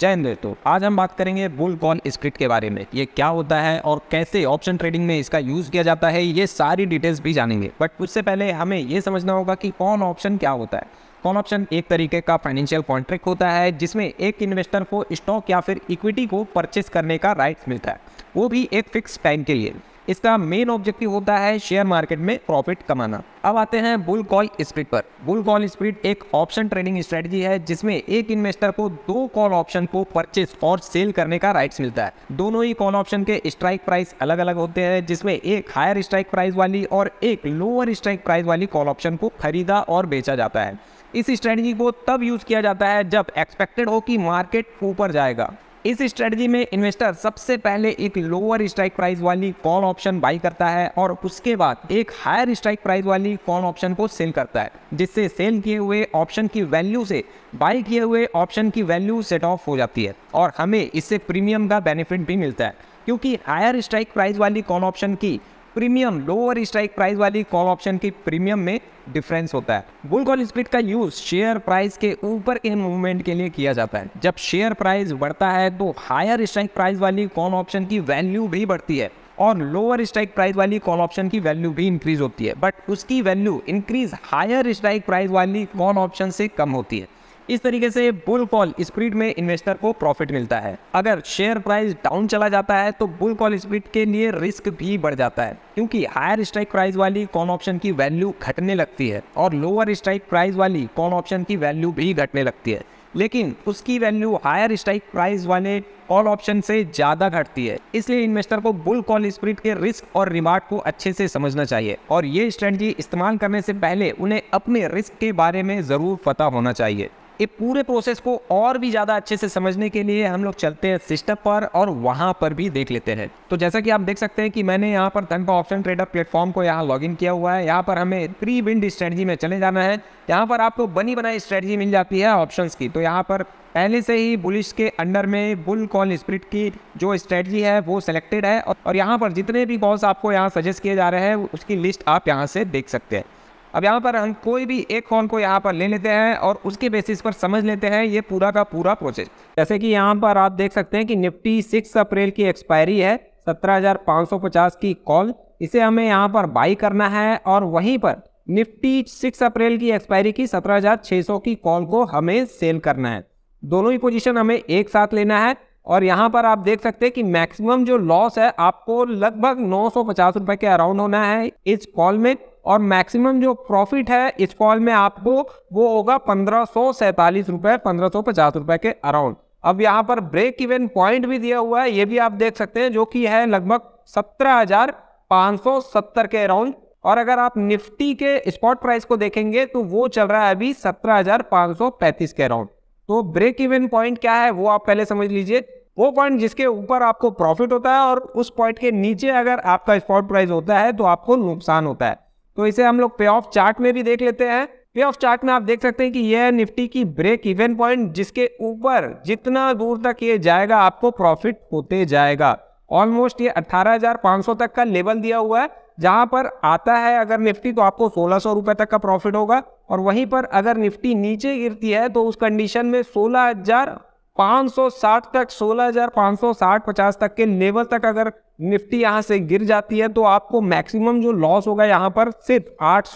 जय हिंद दोस्तों आज हम बात करेंगे बुल कॉल स्क्रिप्ट के बारे में ये क्या होता है और कैसे ऑप्शन ट्रेडिंग में इसका यूज़ किया जाता है ये सारी डिटेल्स भी जानेंगे बट उससे पहले हमें ये समझना होगा कि कौन ऑप्शन क्या होता है कॉल ऑप्शन एक तरीके का फाइनेंशियल कॉन्ट्रैक्ट होता है जिसमें एक इन्वेस्टर को स्टॉक या फिर इक्विटी को परचेस करने का राइट मिलता है वो भी एक फिक्स टाइम के लिए इसका मेन ऑब्जेक्टिव होता है शेयर मार्केट में प्रॉफिट कमाना अब आते हैं बुल कॉल स्प्रिट पर बुल कॉल स्प्रिट एक ऑप्शन ट्रेडिंग स्ट्रेटजी है जिसमें एक इन्वेस्टर को दो कॉल ऑप्शन को परचेस और सेल करने का राइट्स मिलता है दोनों ही कॉल ऑप्शन के स्ट्राइक प्राइस अलग अलग होते हैं जिसमें एक हायर स्ट्राइक प्राइस वाली और एक लोअर स्ट्राइक प्राइस वाली कॉल ऑप्शन को खरीदा और बेचा जाता है इस स्ट्रेटजी को तब यूज किया जाता है जब एक्सपेक्टेड हो कि मार्केट ऊपर जाएगा इस स्ट्रेटजी में इन्वेस्टर सबसे पहले एक लोअर स्ट्राइक प्राइस वाली कॉल ऑप्शन बाई करता है और उसके बाद एक हायर स्ट्राइक प्राइस वाली कॉल ऑप्शन को सेल करता है जिससे सेल किए हुए ऑप्शन की वैल्यू से बाई किए हुए ऑप्शन की वैल्यू सेट ऑफ हो जाती है और हमें इससे प्रीमियम का बेनिफिट भी मिलता है क्योंकि हायर स्ट्राइक प्राइस वाली कॉल ऑप्शन की प्रीमियम लोअर स्ट्राइक प्राइस वाली कॉल ऑप्शन की प्रीमियम में डिफरेंस होता है बुल कॉल स्प्लिट का यूज शेयर प्राइस के ऊपर के मूवमेंट के लिए किया जाता है जब शेयर प्राइस बढ़ता है तो हायर स्ट्राइक प्राइस वाली कॉल ऑप्शन की वैल्यू भी बढ़ती है और लोअर स्ट्राइक प्राइस वाली कॉल ऑप्शन की वैल्यू भी इंक्रीज होती है बट उसकी value increase higher strike price वाली कॉल ऑप्शन से कम होती है इस तरीके से बुल कॉल स्प्रिट में इन्वेस्टर को प्रॉफिट मिलता है अगर शेयर प्राइस डाउन चला जाता है तो बुल कॉल स्प्रिट के लिए रिस्क भी बढ़ जाता है क्योंकि हायर स्ट्राइक प्राइस वाली कॉन ऑप्शन की वैल्यू घटने लगती है और लोअर स्ट्राइक प्राइस वाली कॉन ऑप्शन की वैल्यू भी घटने लगती है लेकिन उसकी वैल्यू हायर स्ट्राइक प्राइस वाले कॉल ऑप्शन से ज़्यादा घटती है इसलिए इन्वेस्टर को बुल कॉल स्प्रिट के रिस्क और रिमार्ट को अच्छे से समझना चाहिए और ये स्ट्रेटजी इस्तेमाल करने से पहले उन्हें अपने रिस्क के बारे में ज़रूर पता होना चाहिए ये पूरे प्रोसेस को और भी ज़्यादा अच्छे से समझने के लिए हम लोग चलते हैं सिस्टम पर और वहाँ पर भी देख लेते हैं तो जैसा कि आप देख सकते हैं कि मैंने यहाँ पर धन का ऑप्शन ट्रेडर प्लेटफॉर्म को यहाँ लॉगिन किया हुआ है यहाँ पर हमें प्री विंड स्ट्रेटजी में चले जाना है यहाँ पर आपको बनी बनाई स्ट्रेटजी मिल जाती है ऑप्शन की तो यहाँ पर पहले से ही बुलिश के अंडर में बुल कॉल स्प्रिट की जो स्ट्रेटजी है वो सिलेक्टेड है और यहाँ पर जितने भी कॉल्स आपको यहाँ सजेस्ट किए जा रहे हैं उसकी लिस्ट आप यहाँ से देख सकते हैं अब यहाँ पर हम कोई भी एक फ़ोन को यहाँ पर ले लेते हैं और उसके बेसिस पर समझ लेते हैं ये पूरा का पूरा प्रोसेस जैसे कि यहाँ पर आप देख सकते हैं कि निफ्टी सिक्स अप्रैल की एक्सपायरी है सत्रह की कॉल इसे हमें यहाँ पर बाई करना है और वहीं पर निफ्टी सिक्स अप्रैल की एक्सपायरी की सत्रह की कॉल को हमें सेल करना है दोनों ही पोजीशन हमें एक साथ लेना है और यहाँ पर आप देख सकते हैं कि मैक्सिमम जो लॉस है आपको लगभग नौ सौ के अराउंड होना है इस कॉल में और मैक्सिमम जो प्रॉफिट है इस फॉल में आपको वो होगा पंद्रह सौ सैंतालीस पंद्रह सौ पचास के अराउंड अब यहाँ पर ब्रेक इवन पॉइंट भी दिया हुआ है ये भी आप देख सकते हैं जो कि है लगभग सत्रह हजार पाँच सौ सत्तर के अराउंड और अगर आप निफ्टी के स्पॉट प्राइस को देखेंगे तो वो चल रहा है अभी सत्रह हजार पाँच सौ पैंतीस के अराउंड तो ब्रेक इवन पॉइंट क्या है वो आप पहले समझ लीजिए वो पॉइंट जिसके ऊपर आपको प्रॉफिट होता है और उस पॉइंट के नीचे अगर आपका स्पॉट प्राइस होता है तो आपको नुकसान होता है तो इसे हम लोग पे ऑफ चार्ट में भी देख लेते हैं पे ऑफ चार्ट में आप देख सकते हैं कि यह है निफ्टी की ब्रेक इवन पॉइंट जिसके ऊपर जितना दूर तक ये जाएगा आपको प्रॉफिट होते जाएगा ऑलमोस्ट ये 18,500 तक का लेवल दिया हुआ है जहां पर आता है अगर निफ्टी तो आपको सोलह सौ रुपए तक का प्रॉफिट होगा और वहीं पर अगर निफ्टी नीचे गिरती है तो उस कंडीशन में सोलह हजार सौ साठ तक सोलह हजार सौ साठ पचास तक के लेवल तक अगर निफ्टी यहाँ से गिर जाती है तो आपको मैक्सिमम जो लॉस होगा यहाँ पर सिर्फ आठ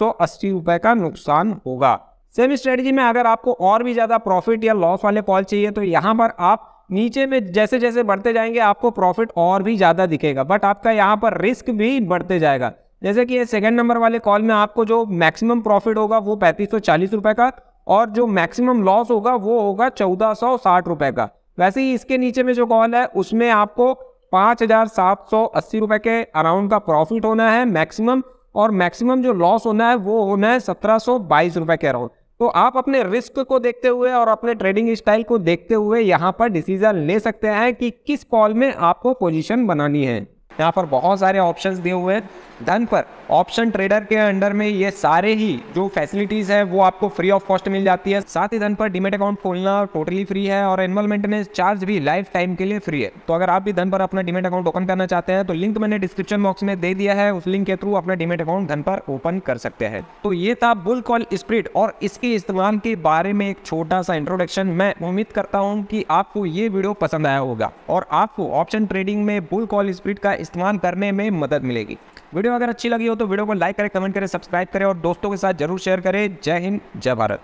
रुपए का नुकसान होगा सेम स्ट्रेटजी में अगर आपको और भी ज़्यादा प्रॉफिट या लॉस वाले कॉल चाहिए तो यहाँ पर आप नीचे में जैसे जैसे बढ़ते जाएंगे आपको प्रॉफिट और भी ज़्यादा दिखेगा बट आपका यहाँ पर रिस्क भी बढ़ते जाएगा जैसे कि सेकेंड नंबर वाले कॉल में आपको जो मैक्सिमम प्रॉफिट होगा वो पैंतीस सौ चालीस रुपये का और जो मैक्सिमम लॉस होगा वो होगा चौदह सौ साठ रुपये का वैसे ही इसके नीचे में जो कॉल है उसमें आपको पाँच हजार सात सौ अस्सी रुपए के अराउंड का प्रॉफिट होना है मैक्सिमम और मैक्सिमम जो लॉस होना है वो होना है सत्रह सौ बाईस रुपए के अराउंड तो आप अपने रिस्क को देखते हुए और अपने ट्रेडिंग स्टाइल को देखते हुए यहाँ पर डिसीजन ले सकते हैं कि किस कॉल में आपको पोजिशन बनानी है यहाँ पर बहुत सारे ऑप्शंस दिए हुए हैं धन पर ऑप्शन ट्रेडर के अंडर में ये सारे ही जो फैसिलिटीज़ है वो आपको फ्री ऑफ कॉस्ट मिल जाती है साथ ही धन पर डिमेट अकाउंट खोलना टोटली फ्री है और एनुअल मेंटेनेंस चार्ज भी लाइफ टाइम के लिए फ्री है तो अगर आप भी धन पर अपना डिमेट अकाउंट ओपन करना चाहते हैं तो लिंक मैंने डिस्क्रिप्शन बॉक्स में दे दिया है उस लिंक के थ्रू अपना डिमेट अकाउंट धन पर ओपन कर सकते हैं तो ये था बुल कॉल स्प्रिट और इसके इस्तेमाल के बारे में एक छोटा सा इंट्रोडक्शन मैं उम्मीद करता हूँ कि आपको ये वीडियो पसंद आया होगा और आपको ऑप्शन ट्रेडिंग में बुल कॉल स्प्रिट का इस्तेमाल करने में मदद मिलेगी वीडियो अगर अच्छी लगी हो तो वीडियो को लाइक करें कमेंट करें सब्सक्राइब करें और दोस्तों के साथ जरूर शेयर करें जय हिंद जय भारत